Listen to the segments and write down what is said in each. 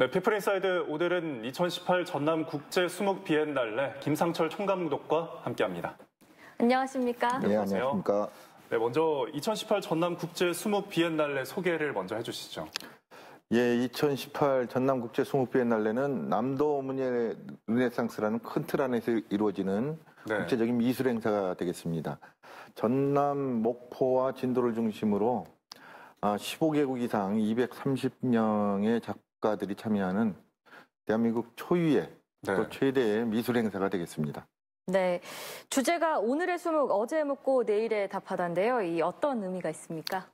네, 피플인사이드 오늘은 2018 전남 국제 수목 비엔날레 김상철 총감독과 함께합니다. 안녕하십니까? 네, 네 안녕하세요. 안녕하십니까? 네, 먼저 2018 전남 국제 수목 비엔날레 소개를 먼저 해주시죠. 예, 2018 전남 국제 수목 비엔날레는 남도 문예 르네상스라는 큰 틀 안에서 이루어지는 네. 국제적인 미술 행사가 되겠습니다. 전남 목포와 진도를 중심으로 15개국 아, 이상 230명의 작품 국가들이 참여하는 대한민국 초유의 네. 또 최대의 미술 행사가 되겠습니다. 네. 주제가 오늘의 수목, 어제 묻고 내일의 답하다인데요. 이 어떤 의미가 있습니까?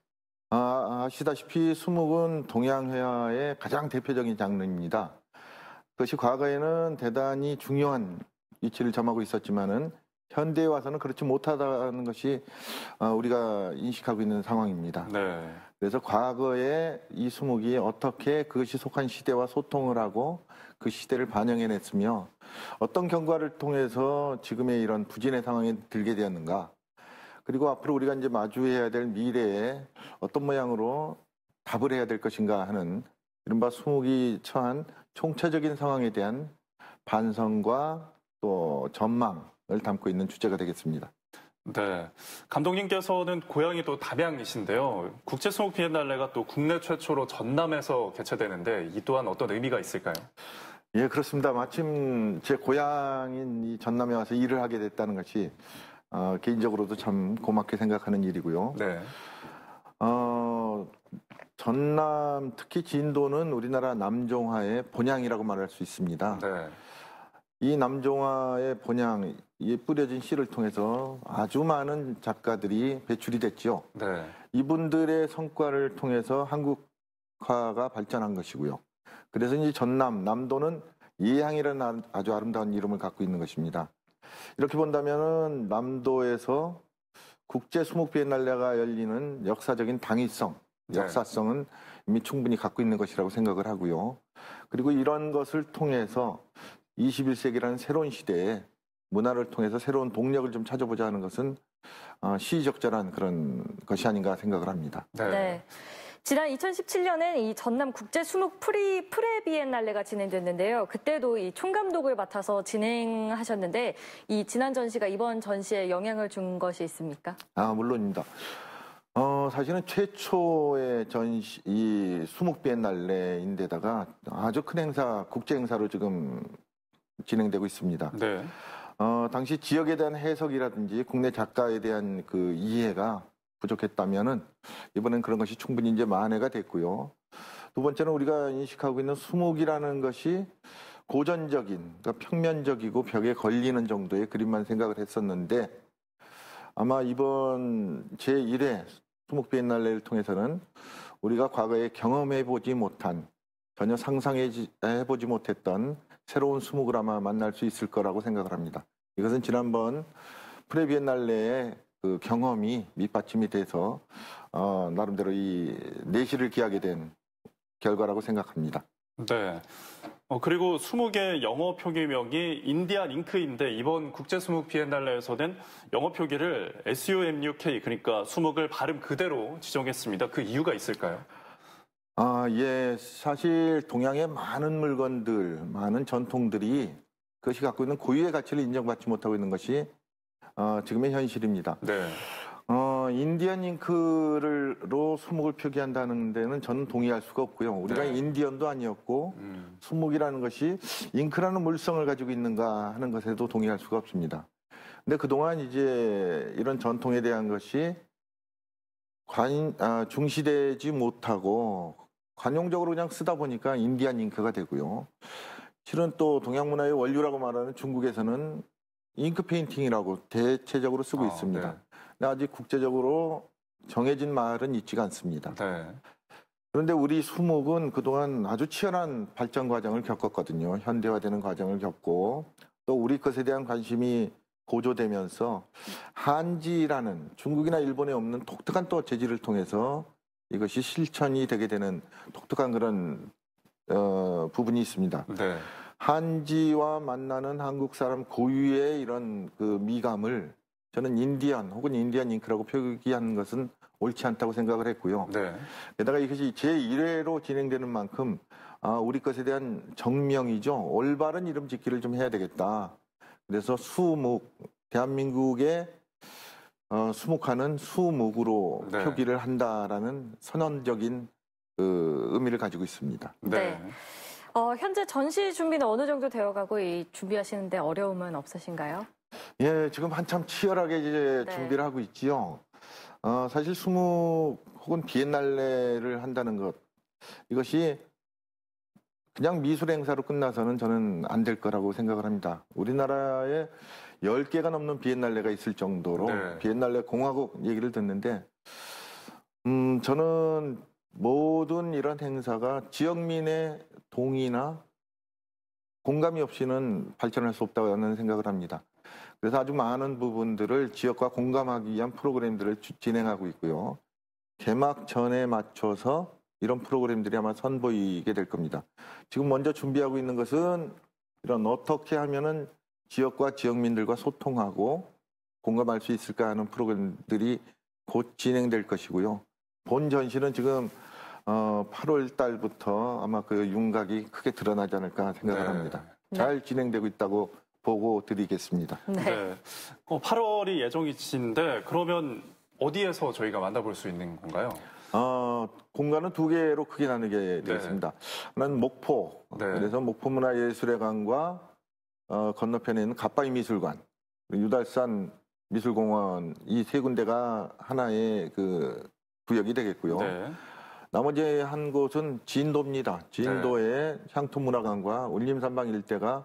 아, 아시다시피 수목은 동양회화의 가장 대표적인 장르입니다. 그것이 과거에는 대단히 중요한 위치를 점하고 있었지만은 현대에 와서는 그렇지 못하다는 것이 어, 우리가 인식하고 있는 상황입니다. 네. 그래서 과거에 이수목이 어떻게 그것이 속한 시대와 소통을 하고 그 시대를 반영해냈으며 어떤 경과를 통해서 지금의 이런 부진의 상황에 들게 되었는가 그리고 앞으로 우리가 이제 마주해야 될 미래에 어떤 모양으로 답을 해야 될 것인가 하는 이른바 수목이 처한 총체적인 상황에 대한 반성과 또 전망을 담고 있는 주제가 되겠습니다. 네. 감독님께서는 고향이 또 담양이신데요. 국제 수목 비엔날레가 또 국내 최초로 전남에서 개최되는데 이 또한 어떤 의미가 있을까요? 예, 그렇습니다. 마침 제 고향인 이 전남에 와서 일을 하게 됐다는 것이 어, 개인적으로도 참 고맙게 생각하는 일이고요. 네. 어, 전남 특히 진도는 우리나라 남종화의 본향이라고 말할 수 있습니다. 네. 이 남종화의 본향, 이 뿌려진 시를 통해서 아주 많은 작가들이 배출이 됐죠. 네. 이분들의 성과를 통해서 한국화가 발전한 것이고요. 그래서 이제 전남, 남도는 예향이라는 아, 아주 아름다운 이름을 갖고 있는 것입니다. 이렇게 본다면은 남도에서 국제 수목 비엔날레가 열리는 역사적인 당위성, 네. 역사성은 네. 이미 충분히 갖고 있는 것이라고 생각을 하고요. 그리고 이런 것을 통해서 21세기라는 새로운 시대에 문화를 통해서 새로운 동력을 좀 찾아보자 하는 것은 어, 시의적절한 그런 것이 아닌가 생각을 합니다. 네. 네. 지난 2017년엔 이 전남 국제 수목 프리 프레 비엔날레가 진행됐는데요. 그때도 이 총감독을 맡아서 진행하셨는데 이 지난 전시가 이번 전시에 영향을 준 것이 있습니까? 아 물론입니다. 어 사실은 최초의 전시 이 수목 비엔날레인데다가 아주 큰 행사 국제 행사로 지금 진행되고 있습니다. 네. 어, 당시 지역에 대한 해석이라든지 국내 작가에 대한 그 이해가 부족했다면은 이번엔 그런 것이 충분히 이제 만회가 됐고요. 두 번째는 우리가 인식하고 있는 수목이라는 것이 고전적인, 그러니까 평면적이고 벽에 걸리는 정도의 그림만 생각을 했었는데 아마 이번 제1회 수목비엔날레를 통해서는 우리가 과거에 경험해보지 못한 전혀 상상해보지 못했던 새로운 수목을 아마 만날 수 있을 거라고 생각을 합니다. 이것은 지난번 프레비엔날레의 그 경험이 밑받침이 돼서 어, 나름대로 이 내실을 기하게 된 결과라고 생각합니다. 네. 어, 그리고 수목의 영어 표기명이 인디안 잉크인데 이번 국제 수목 비엔날레에서는 영어 표기를 SUMUK 그러니까 수목을 발음 그대로 지정했습니다. 그 이유가 있을까요? 아, 예. 사실 동양의 많은 물건들, 많은 전통들이 그것이 갖고 있는 고유의 가치를 인정받지 못하고 있는 것이 어, 지금의 현실입니다. 네. 어, 인디언 잉크로 수목을 표기한다는 데는 저는 동의할 수가 없고요. 우리가 네. 인디언도 아니었고 음. 수목이라는 것이 잉크라는 물성을 가지고 있는가 하는 것에도 동의할 수가 없습니다. 근데 그동안 이제 이런 전통에 대한 것이 관, 아, 중시되지 못하고 관용적으로 그냥 쓰다 보니까 인디안 잉크가 되고요. 실은 또 동양문화의 원류라고 말하는 중국에서는 잉크 페인팅이라고 대체적으로 쓰고 아, 있습니다. 네. 아직 국제적으로 정해진 말은 있지가 않습니다. 네. 그런데 우리 수목은 그동안 아주 치열한 발전 과정을 겪었거든요. 현대화되는 과정을 겪고 또 우리 것에 대한 관심이 고조되면서 한지라는 중국이나 일본에 없는 독특한 또 재질을 통해서 이것이 실천이 되게 되는 독특한 그런 어, 부분이 있습니다. 네. 한지와 만나는 한국 사람 고유의 이런 그 미감을 저는 인디언 혹은 인디언 잉크라고 표기하는 것은 옳지 않다고 생각을 했고요. 네. 게다가 이것이 제1회로 진행되는 만큼 아, 우리 것에 대한 정명이죠. 올바른 이름 짓기를 좀 해야 되겠다. 그래서 수목, 대한민국의 어, 수목화는 수목으로 네. 표기를 한다라는 선언적인 그 의미를 가지고 있습니다. 네. 네. 어, 현재 전시 준비는 어느 정도 되어가고 이 준비하시는데 어려움은 없으신가요? 예, 지금 한참 치열하게 이제 네. 준비를 하고 있지요. 어, 사실 수목 혹은 비엔날레를 한다는 것 이것이 그냥 미술 행사로 끝나서는 저는 안 될 거라고 생각을 합니다. 우리나라의 10개가 넘는 비엔날레가 있을 정도로 네. 비엔날레 공화국 얘기를 듣는데 음, 저는 모든 이런 행사가 지역민의 동의나 공감이 없이는 발전할 수없다고 생각을 합니다. 그래서 아주 많은 부분들을 지역과 공감하기 위한 프로그램들을 진행하고 있고요. 개막 전에 맞춰서 이런 프로그램들이 아마 선보이게 될 겁니다. 지금 먼저 준비하고 있는 것은 이런 어떻게 하면은 지역과 지역민들과 소통하고 공감할 수 있을까 하는 프로그램들이 곧 진행될 것이고요. 본 전시는 지금 어, 8월 달부터 아마 그 윤곽이 크게 드러나지 않을까 생각을 네. 합니다. 네. 잘 진행되고 있다고 보고 드리겠습니다. 네. 네. 어, 8월이 예정이신데 그러면 어디에서 저희가 만나볼 수 있는 건가요? 어, 공간은 두 개로 크게 나누게 네. 되겠습니다. 네. 하나는 목포. 네. 그래서 목포문화예술회관과 어, 건너편에 있는 갑바위 미술관, 유달산 미술공원 이 세 군데가 하나의 그 구역이 되겠고요. 네. 나머지 한 곳은 진도입니다. 진도의 네. 향토문화관과 울림산방 일대가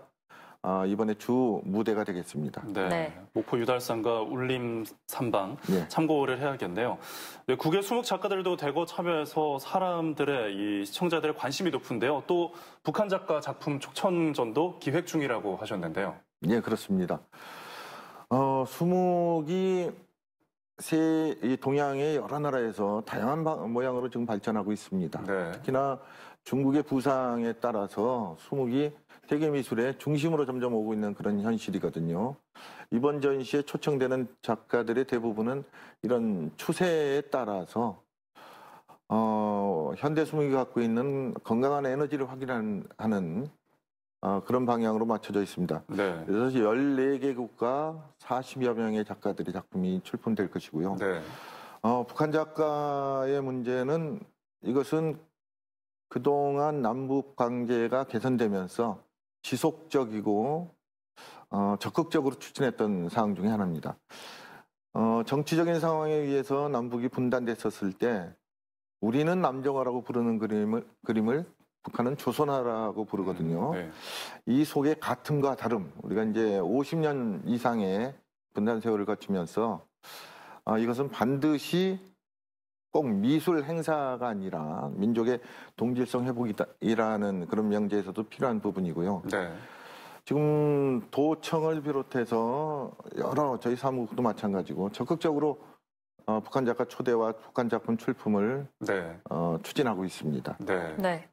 아, 이번에 주 무대가 되겠습니다. 네. 네. 목포 유달산과 울림 삼방 네. 참고를 해야겠네요. 네, 국외 수목 작가들도 대거 참여해서 사람들의 이 시청자들의 관심이 높은데요. 또 북한 작가 작품 촉천전도 기획 중이라고 하셨는데요. 예, 그렇습니다. 어, 수목이 세, 이 동양의 여러 나라에서 다양한 바, 모양으로 지금 발전하고 있습니다. 네. 특히나 중국의 부상에 따라서 수목이 세계 미술의 중심으로 점점 오고 있는 그런 현실이거든요. 이번 전시에 초청되는 작가들의 대부분은 이런 추세에 따라서 어, 현대 수문이 갖고 있는 건강한 에너지를 확인하는 어, 그런 방향으로 맞춰져 있습니다. 네. 그래서 1 4개국가 40여 명의 작가들이 작품이 출품될 것이고요. 네. 어, 북한 작가의 문제는 이것은 그동안 남북 관계가 개선되면서 지속적이고 어, 적극적으로 추진했던 사항 중의 하나입니다. 어, 정치적인 상황에 의해서 남북이 분단됐었을 때 우리는 남정화라고 부르는 그림을, 그림을 북한은 조선화라고 부르거든요. 음, 네. 이 속에 같음과 다름, 우리가 이제 50년 이상의 분단 세월을 거치면서 어, 이것은 반드시 꼭 미술 행사가 아니라 민족의 동질성 회복이라는 그런 명제에서도 필요한 부분이고요. 네. 지금 도청을 비롯해서 여러 저희 사무국도 마찬가지고 적극적으로 어, 북한 작가 초대와 북한 작품 출품을 네. 어, 추진하고 있습니다. 네. 네.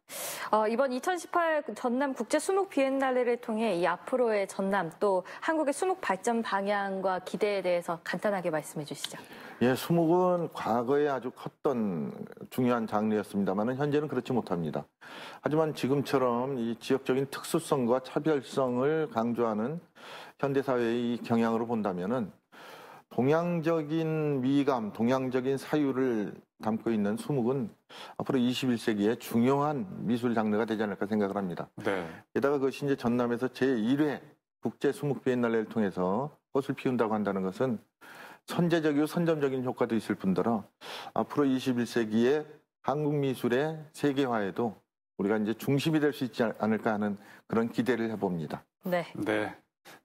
어, 이번 2018 전남 국제 수목 비엔날레를 통해 이 앞으로의 전남 또 한국의 수목 발전 방향과 기대에 대해서 간단하게 말씀해 주시죠. 예, 수목은 과거에 아주 컸던 중요한 장르였습니다만 현재는 그렇지 못합니다. 하지만 지금처럼 이 지역적인 특수성과 차별성을 강조하는 현대사회의 경향으로 본다면은 동양적인 미감, 동양적인 사유를 담고 있는 수묵은 앞으로 21세기에 중요한 미술 장르가 되지 않을까 생각을 합니다. 네. 게다가 그것이 이제 전남에서 제1회 국제 수묵 비엔날레를 통해서 꽃을 피운다고 한다는 것은 선제적이고 선점적인 효과도 있을 뿐더러 앞으로 21세기에 한국 미술의 세계화에도 우리가 이제 중심이 될 수 있지 않을까 하는 그런 기대를 해봅니다. 네. 네.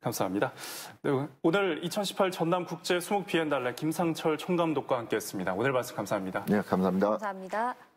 감사합니다. 네, 오늘 2018 전남 국제 수목 비엔날레 김상철 총감독과 함께했습니다. 오늘 말씀 감사합니다. 네, 감사합니다. 감사합니다.